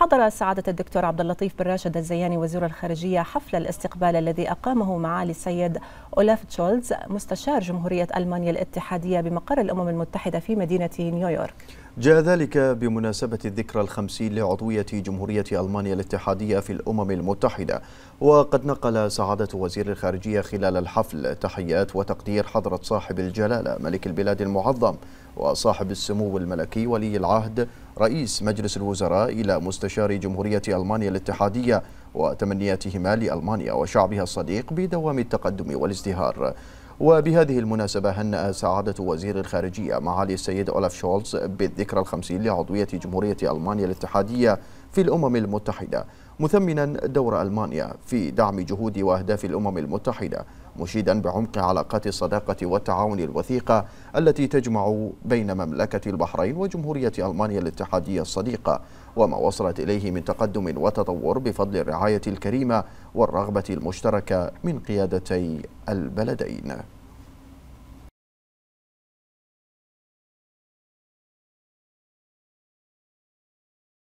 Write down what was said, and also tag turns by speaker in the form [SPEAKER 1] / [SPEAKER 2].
[SPEAKER 1] حضر سعادة الدكتور عبد اللطيف بن راشد الزياني وزير الخارجية حفل الاستقبال الذي أقامه معالي السيد أولاف تشولز مستشار جمهورية ألمانيا الاتحادية بمقر الأمم المتحدة في مدينة نيويورك
[SPEAKER 2] جاء ذلك بمناسبة الذكرى الخمسين لعضوية جمهورية ألمانيا الاتحادية في الأمم المتحدة وقد نقل سعادة وزير الخارجية خلال الحفل تحيات وتقدير حضرة صاحب الجلالة ملك البلاد المعظم وصاحب السمو الملكي ولي العهد رئيس مجلس الوزراء إلى مستشار جمهورية ألمانيا الاتحادية وتمنياتهما لألمانيا وشعبها الصديق بدوام التقدم والازدهار وبهذه المناسبة هنأ سعادة وزير الخارجية معالي السيد أولاف شولز بالذكرى الخمسين لعضوية جمهورية ألمانيا الاتحادية في الأمم المتحدة مثمنا دور ألمانيا في دعم جهود وأهداف الأمم المتحدة مشيدا بعمق علاقات الصداقة والتعاون الوثيقة التي تجمع بين مملكة البحرين وجمهورية ألمانيا الاتحادية الصديقة وما وصلت إليه من تقدم وتطور بفضل الرعاية الكريمة والرغبة
[SPEAKER 1] المشتركة من قيادتي البلدين